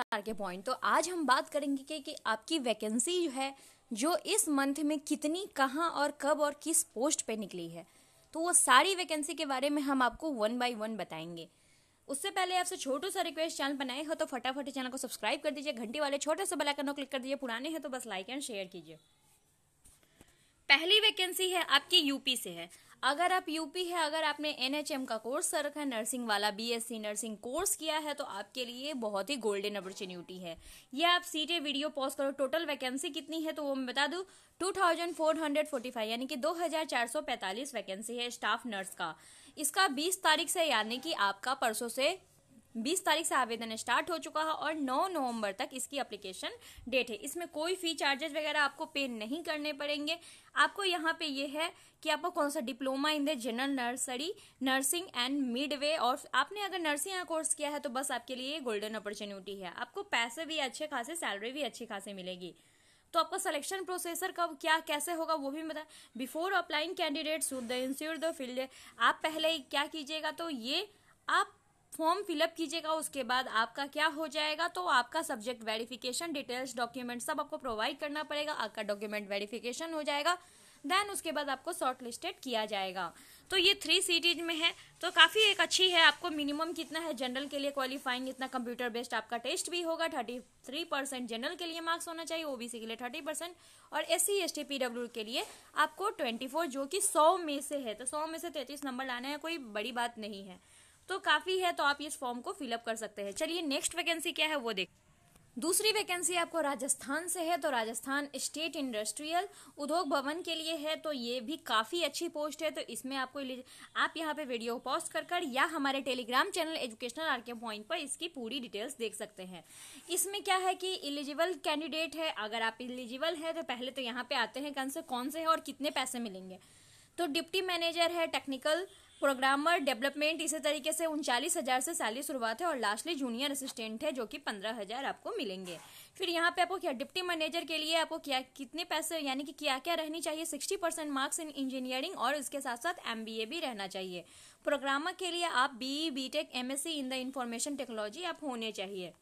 are K point तो आज हम बात करेंगे कि, कि आपकी वैकेंसी जो है जो इस मंथ में कितनी कहाँ और कब और किस पोस्ट पे निकली है तो वो सारी वैकेंसी के बारे में हम आपको वन बाय वन बताएंगे उससे पहले आपसे छोटू सा रिक्वेस्ट चैनल बनाए हो तो फटाफट चैनल को सब्सक्राइब कर दीजिए घंटी वाले छोटे से बेलाइकन को क्लिक कर दीजिए पुराने हैं तो बस लाइक एंड शेयर कीजिए पहली वैकेंसी है आपकी यूपी से है अगर आप यूपी है अगर आपने एनएचएम का कोर्स कर रखा है नर्सिंग वाला बीएससी नर्सिंग कोर्स किया है तो आपके लिए बहुत ही गोल्डन अपॉर्चुनिटी है यह आप सीटें वीडियो पॉज करो टोटल वैकेंसी कितनी है तो वो मैं बता दूँ 2445 यानी कि 2445 वैकेंसी है स्टाफ नर्स का इसका 20 तारीख से यानी कि आपका परसों से बीस तारीख से आवेदन स्टार्ट हो चुका है और नौ नवंबर तक इसकी अप्लीकेशन डेट है इसमें कोई फी चार्जेस वगैरह आपको पे नहीं करने पड़ेंगे आपको यहाँ पे ये है कि आपको कौन सा diploma in the general nursery nursing and midwifery और आपने अगर नर्सिंग का कोर्स किया है तो बस आपके लिए गोल्डन अपॉर्चुनिटी है आपको पैसे भी अच्छे खासे सैलरी भी अच्छी खासी मिलेगी तो आपका सिलेक्शन प्रोसेसर कब क्या कैसे होगा वो भी बताए before applying candidate suit the institute the field आप पहले क्या कीजिएगा तो ये आप फॉर्म फिलअप कीजिएगा उसके बाद आपका क्या हो जाएगा तो आपका सब्जेक्ट वेरिफिकेशन डिटेल्स डॉक्यूमेंट सब आपको प्रोवाइड करना पड़ेगा आपका डॉक्यूमेंट वेरिफिकेशन हो जाएगा देन उसके बाद आपको शॉर्ट लिस्टेड किया जाएगा तो ये थ्री सीटीज में है तो काफ़ी एक अच्छी है आपको मिनिमम कितना है जनरल के लिए क्वालिफाइंग इतना कंप्यूटर बेस्ड आपका टेस्ट भी होगा थर्टी थ्री परसेंट जनरल के लिए मार्क्स होना चाहिए ओबीसी के लिए थर्टी परसेंट और एस सी एस टी के लिए आपको ट्वेंटी फोर जो कि सौ में से है तो सौ में से तैंतीस नंबर लाना है कोई बड़ी बात नहीं है तो काफी है तो आप इस फॉर्म को फिलअप कर सकते हैं चलिए नेक्स्ट वैकेंसी क्या है वो देख दूसरी वैकेंसी आपको राजस्थान से है तो राजस्थान स्टेट इंडस्ट्रियल उद्योग भवन के लिए है तो ये भी काफ़ी अच्छी पोस्ट है तो इसमें आपको आप यहाँ पे वीडियो पोस्ट कर कर या हमारे Telegram channel educational R K point पर इसकी पूरी डिटेल्स देख सकते हैं इसमें क्या है कि एलिजिबल कैंडिडेट है अगर आप एलिजिबल है तो पहले तो यहाँ पे आते हैं कौन से कौन से है और कितने पैसे मिलेंगे तो डिप्टी मैनेजर है टेक्निकल प्रोग्रामर डेवलपमेंट इसी तरीके से उनचालीस हज़ार से सैलरी शुरुआत है और लास्टली जूनियर असिस्टेंट है जो कि पंद्रह हज़ार आपको मिलेंगे फिर यहाँ पे आपको क्या डिप्टी मैनेजर के लिए आपको क्या कितने पैसे यानी कि क्या क्या रहनी चाहिए sixty percent marks in engineering और इसके साथ साथ एम भी रहना चाहिए प्रोग्रामर के लिए आप B B tech M in the information technology आप होने चाहिए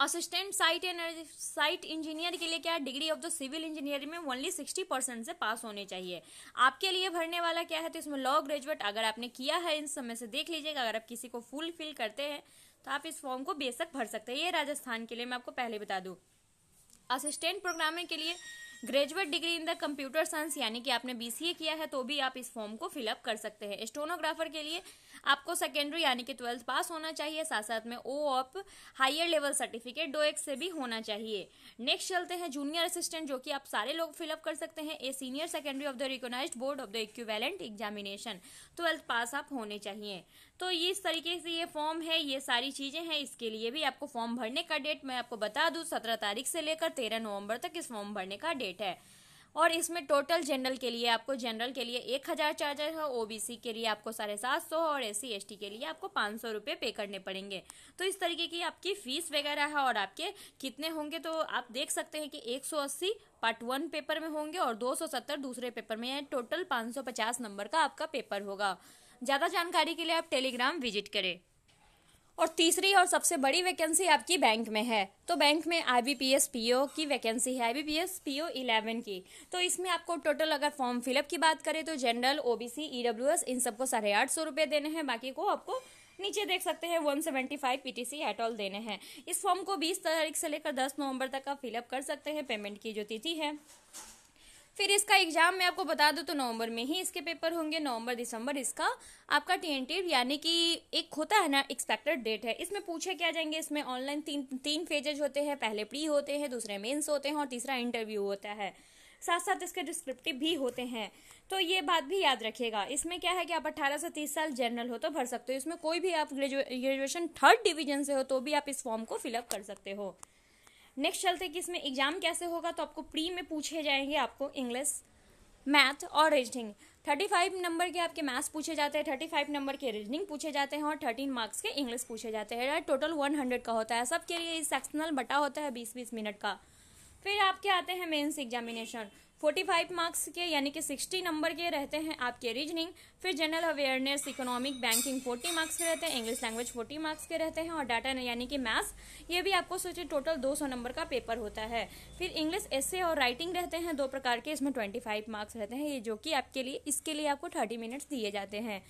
assistant site energy site engineer के लिए क्या degree of the civil engineering में ओनली सिक्सटी परसेंट से पास होने चाहिए आपके लिए भरने वाला क्या है तो इसमें लॉ ग्रेजुएट अगर आपने किया है इन समय से देख लीजिएगा अगर आप किसी को फुल फिल करते हैं तो आप इस फॉर्म को बेशक भर सकते हैं ये राजस्थान के लिए मैं आपको पहले बता दूँ असिस्टेंट प्रोग्रामिंग के लिए graduate degree in the computer science यानी कि आपने बीसीए किया है तो भी आप इस फॉर्म को फिलअप कर सकते हैं स्टोनोग्राफर के लिए आपको सेकेंडरी यानी कि ट्वेल्थ पास होना चाहिए साथ साथ में O of higher level certificate DOEACC से भी होना चाहिए नेक्स्ट चलते हैं जूनियर असिस्टेंट जो कि आप सारे लोग फिलअप कर सकते हैं a senior secondary of the recognise board of the equivalent examination twelfth pass आप होने चाहिए तो ये इस तरीके से ये फॉर्म है ये सारी चीज़ें हैं इसके लिए भी आपको फॉर्म भरने का डेट मैं आपको बता दूँ सत्रह तारीख से लेकर तेरह नवंबर तक इस फॉर्म भरने का डेट है और इसमें टोटल जनरल के लिए आपको जनरल के लिए एक हज़ार चार्जेस है ओबीसी के लिए आपको साढ़े सात सौ और एस सी के लिए आपको पाँच सौ रुपये पे करने पड़ेंगे तो इस तरीके की आपकी फ़ीस वगैरह है और आपके कितने होंगे तो आप देख सकते हैं कि एक सौ अस्सी पार्ट वन पेपर में होंगे और दो सौ सत्तर दूसरे पेपर में टोटल पाँच सौ पचास नंबर का आपका पेपर होगा ज़्यादा जानकारी के लिए आप टेलीग्राम विजिट करें और तीसरी और सबसे बड़ी वैकेंसी आपकी बैंक में है तो बैंक में I B P S P O की वैकेंसी है I B P S P O eleven की तो इसमें आपको टोटल अगर फॉर्म फिलअप की बात करें तो general O B C E W S इन सबको साढ़े आठ सौ रुपये देने हैं बाकी को आपको नीचे देख सकते हैं one seventy five P T C at all देने हैं इस फॉर्म को बीस तारीख से लेकर दस नवंबर तक आप फिलअप कर सकते हैं पेमेंट की जो तिथि है फिर इसका एग्जाम मैं आपको बता दूँ तो नवंबर में ही इसके पेपर होंगे नवंबर दिसंबर इसका आपका टी यानी कि एक होता है ना एक्सपेक्टेड डेट है इसमें पूछे क्या जाएंगे इसमें ऑनलाइन तीन तीन फेजेज होते हैं पहले प्री होते हैं दूसरे मेन्स होते हैं और तीसरा इंटरव्यू होता है साथ साथ इसके डिस्क्रिप्टिव भी होते हैं तो ये बात भी याद रखिएगा इसमें क्या है कि आप 18 से 30 साल जनरल हो तो भर सकते हो इसमें कोई भी आप ग्रेजुएशन थर्ड डिवीजन से हो तो भी आप इस फॉर्म को फिलअप कर सकते हो नेक्स्ट चलते कि इसमें एग्जाम कैसे होगा तो आपको प्री में पूछे जाएंगे आपको इंग्लिश मैथ और रीजनिंग थर्टी फाइव नंबर के आपके मैथ्स पूछे जाते हैं थर्टी फाइव नंबर के रीजनिंग पूछे जाते हैं और थर्टीन मार्क्स के इंग्लिश पूछे जाते हैं टोटल वन हंड्रेड का होता है सबके लिए सेक्शनल बटा होता है बीस बीस मिनट का फिर आपके आते हैं मेन्स एग्जामिनेशन 45 मार्क्स के यानी कि 60 नंबर के रहते हैं आपके रीजनिंग फिर general awareness economic banking 40 marks के रहते हैं इंग्लिश लैंग्वेज 40 मार्क्स के रहते हैं और डाटा यानी कि मैथ्स ये भी आपको सोचिए टोटल 200 नंबर का पेपर होता है फिर इंग्लिश एसे और राइटिंग रहते हैं दो प्रकार के इसमें फाइव मार्क्स रहते हैं ये जो कि आपके लिए इसके लिए आपको थर्टी मिनट्स दिए जाते हैं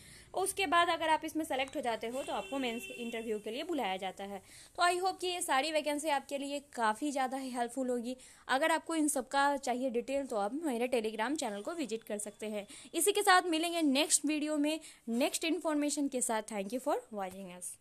उसके बाद अगर आप इसमें सेलेक्ट हो जाते हो तो आपको मेन्स इंटरव्यू के लिए बुलाया जाता है तो आई होप कि ये सारी वैकेंसी आपके लिए काफ़ी ज़्यादा हेल्पफुल होगी अगर आपको इन सब का चाहिए डिटेल तो तो आप मेरे टेलीग्राम चैनल को विजिट कर सकते हैं इसी के साथ मिलेंगे नेक्स्ट वीडियो में नेक्स्ट इन्फॉर्मेशन के साथ thank you for watching us